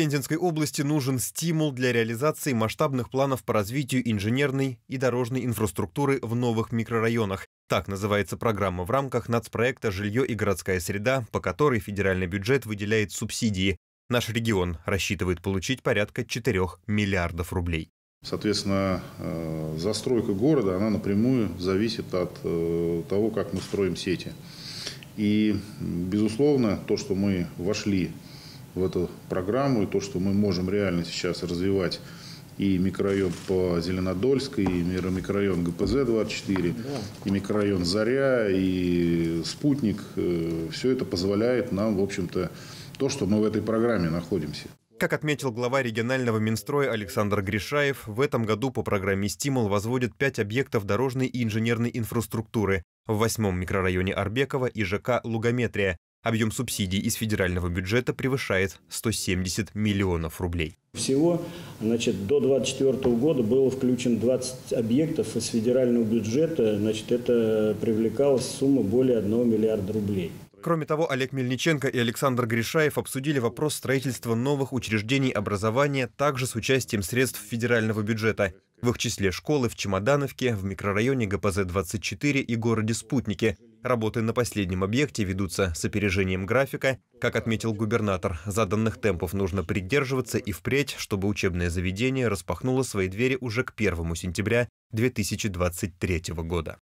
Пензенской области нужен стимул для реализации масштабных планов по развитию инженерной и дорожной инфраструктуры в новых микрорайонах. Так называется программа в рамках нацпроекта «Жилье и городская среда», по которой федеральный бюджет выделяет субсидии. Наш регион рассчитывает получить порядка 4 миллиардов рублей. Соответственно, э, застройка города, она напрямую зависит от э, того, как мы строим сети. И, безусловно, то, что мы вошли в в эту программу и то, что мы можем реально сейчас развивать и микрорайон по Зеленодольской, и микрорайон ГПЗ-24, да. и микрорайон Заря, и Спутник. Э, Все это позволяет нам, в общем-то, то, что мы в этой программе находимся. Как отметил глава регионального Минстроя Александр Гришаев, в этом году по программе «Стимул» возводят пять объектов дорожной и инженерной инфраструктуры в восьмом микрорайоне Арбекова и ЖК «Лугометрия», Объем субсидий из федерального бюджета превышает 170 миллионов рублей. Всего значит, до 2024 года было включено 20 объектов из федерального бюджета. Значит, это привлекалась сумма более 1 миллиарда рублей. Кроме того, Олег Мельниченко и Александр Гришаев обсудили вопрос строительства новых учреждений образования также с участием средств федерального бюджета. В их числе школы в Чемодановке, в микрорайоне ГПЗ-24 и городе Спутники. Работы на последнем объекте ведутся с опережением графика. Как отметил губернатор, заданных темпов нужно придерживаться и впредь, чтобы учебное заведение распахнуло свои двери уже к 1 сентября 2023 года.